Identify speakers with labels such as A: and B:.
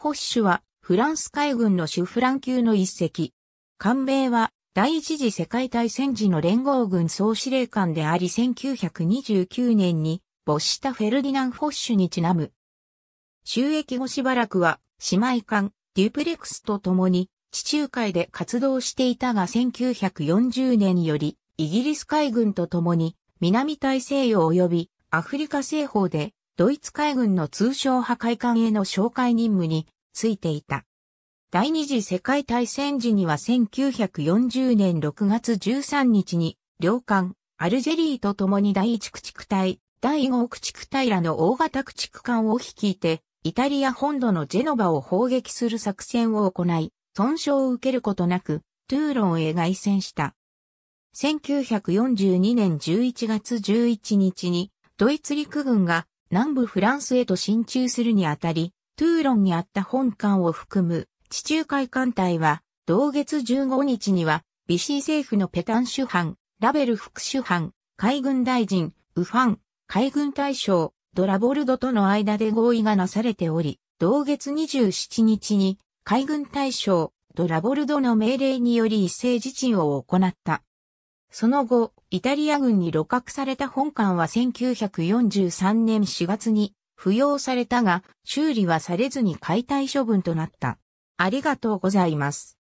A: フォッシュはフランス海軍の主フラン級の一隻。艦名は
B: 第一次世界大戦時の連合軍総司令官であり1929年に没したフェルディナン・フォッシュにちなむ。収益後しばらくは姉妹艦デュプレクスと共に地中海で活動していたが1940年よりイギリス海軍と共に南大西洋及びアフリカ西方でドイツ海軍の通商破壊艦への紹介任務についていた。第二次世界大戦時には1940年6月13日に、両艦、アルジェリーと共に第一駆逐隊、第5駆逐隊らの大型駆逐艦を率いて、イタリア本土のジェノバを砲撃する作戦を行い、損傷を受けることなく、トゥーロンへ凱旋した。1942年11月11日に、ドイツ陸軍が南部フランスへと進駐するにあたり、トゥーロンにあった本艦を含む地中海艦隊は、同月15日には、ビシー政府のペタン主犯、ラベル副主犯、海軍大臣、ウファン、海軍大将、ドラボルドとの間で合意がなされており、同月27日に海軍大将、ドラボルドの命令により一斉自治を行った。その後、イタリア軍に露獲された本艦は1943年4月に不要されたが、修理はされずに解
A: 体処分となった。ありがとうございます。